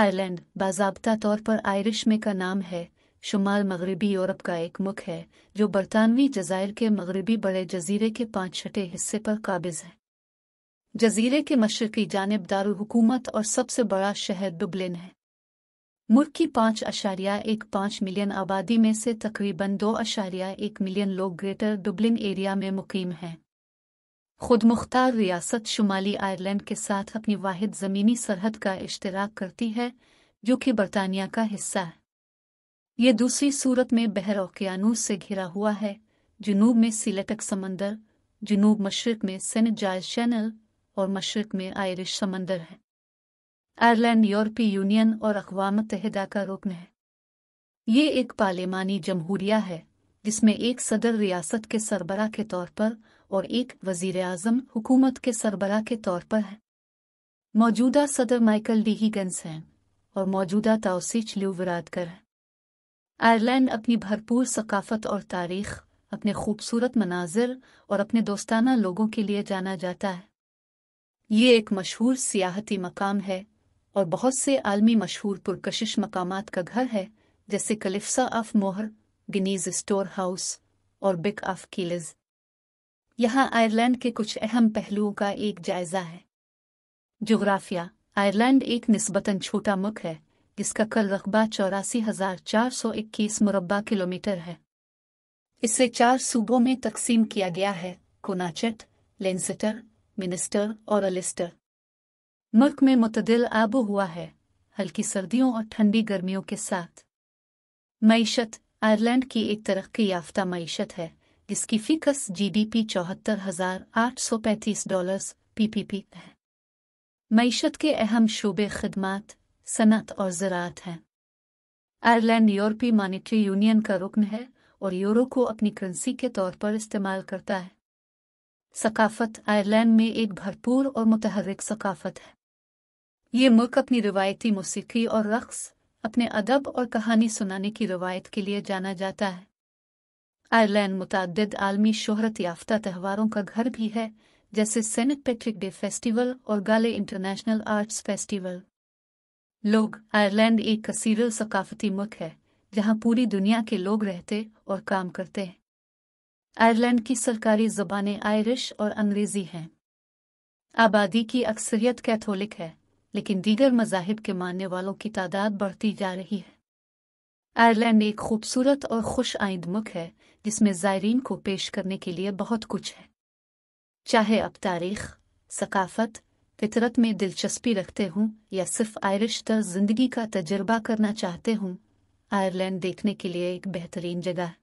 Ireland बाजाबता तौर पर Irish में का नाम है शुमाल मगरबी यूरोप का एक मुख है जो बरतानवी जजायर के मगरबी बड़े जजीरे के पाँच छठे हिस्से पर काबिज है जजीरे के मशरकी जानब दारकूमत और सबसे बड़ा शहर डुबलिन है मुल्क की पांच अशारिया एक पाँच मिलियन आबादी में से तकरीबन दो अशारिया एक मिलियन लोग ग्रेटर डुबलिन एरिया में मुकीम हैं खुद मुख्तार रियासत शुमाली आयरलैंड के साथ अपनी वाहिद ज़मीनी सरहद का इश्तराक करती है जो कि बरतानिया का हिस्सा है ये दूसरी सूरत में बहर ओकियानूस से घिरा हुआ है जुनूब में सिलेटक समंदर जुनूब मशरक में सेंट जायज चैनल और मशरक में आयरिश समंदर है आयरलैंड यूरोपीय यूनियन और अकवा तहदा का रुकन है ये एक पार्लियमानी जमहूरिया है जिसमें एक सदर रियासत के सरबरा के तौर पर और एक वजीर आजम हुकूमत के सरबरा के तौर पर है मौजूदा सदर माइकल डी हिगन्स हैं और मौजूदा तोसीच ल्यूवरादकर हैं आयरलैंड अपनी भरपूर सकाफत और तारीख अपने खूबसूरत मनाजिर और अपने दोस्ताना लोगों के लिए जाना जाता है ये एक मशहूर सियाहती मकाम है और बहुत से आलमी मशहूर पुरकशिश मकामात का घर है जैसे Cliffs of Moher Guinness house और बिक ऑफ कीलेज यहाँ आयरलैंड के कुछ अहम पहलुओं का एक जायजा है जोग्राफिया आयरलैंड एक निस्बतन छोटा मुल्क है जिसका कल रकबा चौरासी हजार चार सौ इक्कीस मुरबा किलोमीटर है इसे चार सूबों में तकसीम किया गया है कोनाचेट लेंसेटर मिनिस्टर और अलिस्टर मुल्क में मुतदिल आबो हुआ है हल्की सर्दियों और ठंडी गर्मियों के साथ मीशत आयरलैंड की एक तरक्की याफ्ता मीशत है जिसकी फीकस जीडीपी चौहत्तर हजार आठ सौ पैंतीस पी पीपीपी है मीशत के अहम शोबे खदमात सनत और ज़रात हैं आयरलैंड यूरोपीय मॉनिटरी यूनियन का रुकन है और यूरो को अपनी करेंसी के तौर पर इस्तेमाल करता है सकाफत आयरलैंड में एक भरपूर और मुतहरक सकाफत है ये मुल्क अपनी रिवायती मौसीकी और रक्स अपने अदब और कहानी सुनाने की रवायत के लिए जाना जाता है आयरलैंड मुतद आलमी शोहरत याफ्ता त्यौहारों का घर भी है जैसे सेंट पैट्रिक डे फेस्टिवल और गाले इंटरनेशनल आर्ट्स फेस्टिवल लोग आयरलैंड एक कसीरल सकाफती मुल्क है जहां पूरी दुनिया के लोग रहते और काम करते हैं आयरलैंड की सरकारी जबानें आयरिश और अंग्रेजी हैं आबादी की अक्सरियत कैथोलिक है लेकिन दीगर मजाहब के मानने वालों की तादाद बढ़ती जा रही है आयरलैंड एक खूबसूरत और खुश आइंद मुख है जिसमें ज़ायरीन को पेश करने के लिए बहुत कुछ है चाहे आप तारीख सकाफत फितरत में दिलचस्पी रखते हों या सिर्फ आयरिश तर्ज जिंदगी का तजर्बा करना चाहते हों आयरलैंड देखने के लिए एक बेहतरीन जगह है